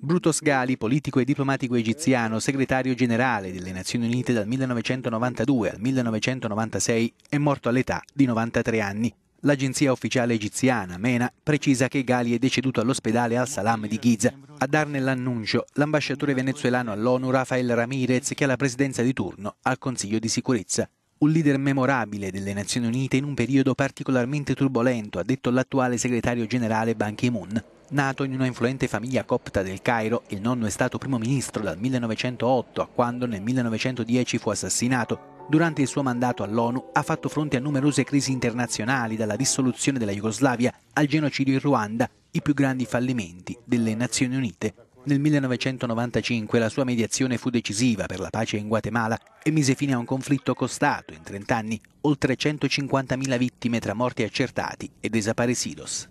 Brutus Ghali, politico e diplomatico egiziano, segretario generale delle Nazioni Unite dal 1992 al 1996, è morto all'età di 93 anni. L'agenzia ufficiale egiziana, MENA, precisa che Ghali è deceduto all'ospedale Al-Salam di Giza. A darne l'annuncio l'ambasciatore venezuelano all'ONU Rafael Ramirez, che ha la presidenza di turno al Consiglio di sicurezza. Un leader memorabile delle Nazioni Unite in un periodo particolarmente turbolento, ha detto l'attuale segretario generale Ban Ki-moon. Nato in una influente famiglia copta del Cairo, il nonno è stato primo ministro dal 1908 a quando nel 1910 fu assassinato. Durante il suo mandato all'ONU ha fatto fronte a numerose crisi internazionali, dalla dissoluzione della Jugoslavia al genocidio in Ruanda, i più grandi fallimenti delle Nazioni Unite. Nel 1995 la sua mediazione fu decisiva per la pace in Guatemala e mise fine a un conflitto costato in 30 anni, oltre 150.000 vittime tra morti accertati e desaparecidos.